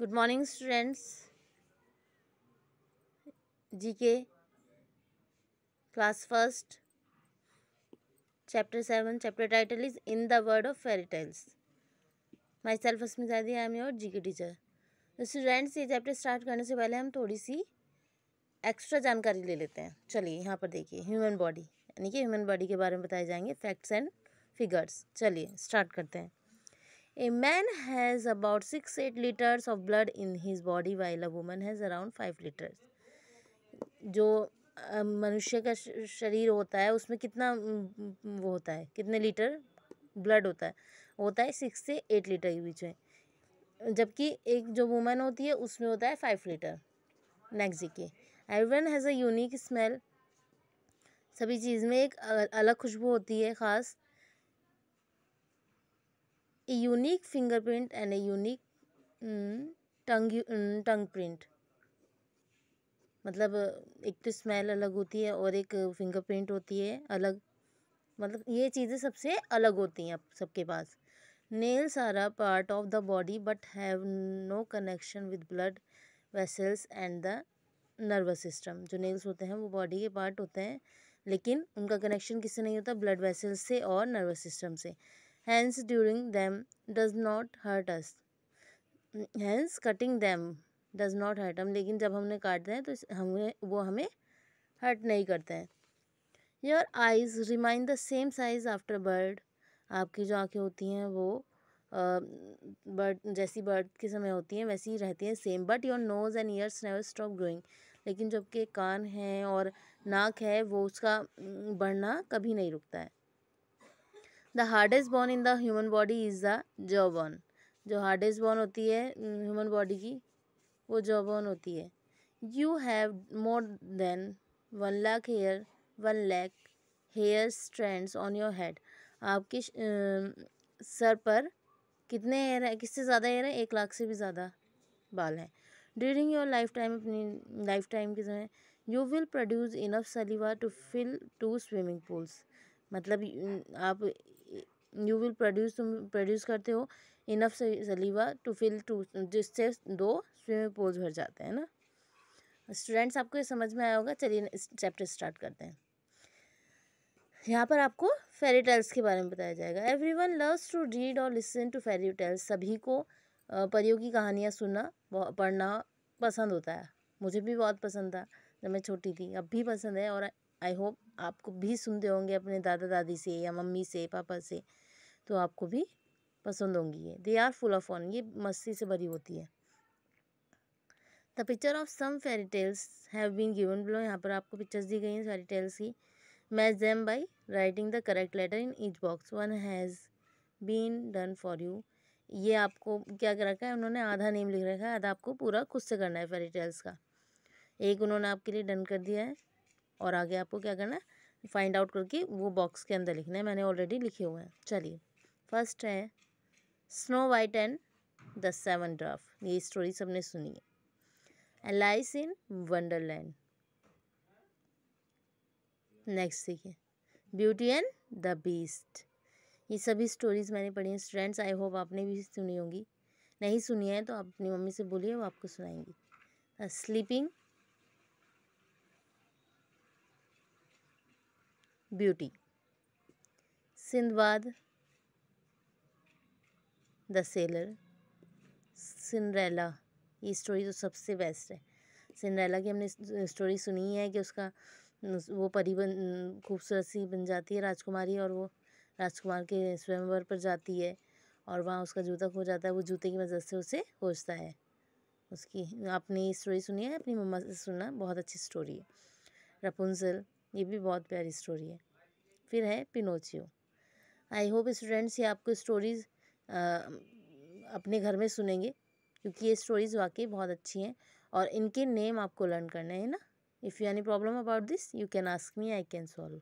Good morning students G K class first chapter seven chapter title is in world of of fairy tales myself Asmita di I am your G K teacher students ये chapter start करने से पहले हम थोड़ी सी extra जानकारी ले लेते हैं चलिए यहाँ पर देखिए ह्यूमन बॉडी यानी कि ह्यूमन बॉडी के बारे में बताए जाएंगे फैक्ट्स एंड फिगर्स चलिए स्टार्ट करते हैं a man has about six eight litres of blood in his body while a woman has around five litres जो मनुष्य का शरीर होता है उसमें कितना वो होता है कितने लीटर ब्लड होता है होता है सिक्स से एट लीटर के बीच में जबकि एक जो वुमेन होती है उसमें होता है फाइव लीटर नेक्जी की everyone has a unique smell सभी चीज़ में एक अलग खुशबू होती है ख़ास a unique fingerprint and a unique um, tongue tongue print मतलब एक तो स्मेल अलग होती है और एक फिंगरप्रिंट होती है अलग मतलब ये चीज़ें सबसे अलग होती हैं आप सबके पास nails are a part of the body but have no connection with blood vessels and the nervous system जो नेल्स होते हैं वो बॉडी के पार्ट होते हैं लेकिन उनका कनेक्शन किससे नहीं होता ब्लड वेसल्स से और नर्वस सिस्टम से Hence, during them does not hurt us. Hence, cutting them does not hurt. हम लेकिन जब हमने काटते हैं तो हमें वो हमें हर्ट नहीं करते हैं your eyes remain the same size after birth आपकी जो आँखें होती हैं वो बर्ड जैसी बर्ड के समय होती हैं वैसी ही रहती हैं same but your nose and ears never stop growing लेकिन जबकि कान हैं और नाक है वो उसका बढ़ना कभी नहीं रुकता है the hardest bone in the human body is the jaw bone जो हार्डेस्ट बोन होती है ह्यूमन बॉडी की वो जॉ बोन होती है you have more than one lakh hair one lakh hair strands on your head आपके सर पर कितने हेयर हैं किससे ज़्यादा हेयर है एक लाख से भी ज़्यादा बाल हैं ड्यूरिंग योर लाइफ टाइम अपनी लाइफ टाइम के समय you will produce enough saliva to fill two swimming pools मतलब आप यू विल प्रोड्यूस तुम प्रोड्यूस करते हो enough saliva to fill two जिससे दो स्विमिंग पूल्स भर जाते हैं ना स्टूडेंट्स आपको ये समझ में आया होगा चलिए इस चैप्टर स्टार्ट करते हैं यहाँ पर आपको फेरी टेल्स के बारे में बताया जाएगा everyone loves to read और लिसन टू फेरी टेल्स सभी को परियों की कहानियाँ सुनना पढ़ना पसंद होता है मुझे भी बहुत पसंद था जब मैं छोटी थी अब भी पसंद है और आई होप आपको भी सुनते होंगे अपने दादा दादी से या मम्मी से पापा से तो आपको भी पसंद होंगी ये they are full of on ये मस्ती से भरी होती है the picture of some fairy tales have been given below यहाँ पर आपको पिक्चर्स दी गई हैं फेरी टेल्स की match them by writing the correct letter in each box one has been done for you ये आपको क्या कर रखा है उन्होंने आधा नेम लिख रखा है आधा आपको पूरा खुद से करना है फेरी टेल्स का एक उन्होंने आपके लिए डन कर दिया है और आगे आपको क्या करना है फाइंड आउट करके वो बॉक्स के अंदर लिखना है मैंने ऑलरेडी लिखे हुए हैं चलिए फर्स्ट है Snow White and the seven dwarf ये स्टोरी सबने सुनी है एलाइस इन वंडरलैंड नेक्स्ट देखिए ब्यूटी एंड द बीस्ट ये सभी स्टोरीज़ मैंने पढ़ी हैं स्टूडेंट्स आई होप आपने भी सुनी होंगी नहीं सुनी है तो आप अपनी मम्मी से बोलिए वो आपको सुनाएंगी Sleeping Beauty Sindbad the sailor Cinderella ये स्टोरी तो सबसे बेस्ट है सिंड्रेला की हमने स्टोरी सुनी है कि उसका वो परी बन खूबसूरत सी बन जाती है राजकुमारी और वो राजकुमार के स्वयंवर पर जाती है और वहाँ उसका जूता खो जाता है वो जूते की मदद से उसे खोजता है उसकी आपने स्टोरी सुनी है अपनी मम्मा से सुनना बहुत अच्छी स्टोरी है रपुंजल ये भी बहुत प्यारी स्टोरी है फिर है पिनोचियो आई होप स्टूडेंट्स ये आपको स्टोरीज़ अपने घर में सुनेंगे क्योंकि ये स्टोरीज़ वाकई बहुत अच्छी हैं और इनके नेम आपको लर्न करने हैं ना if you any problem about this you can ask me I can solve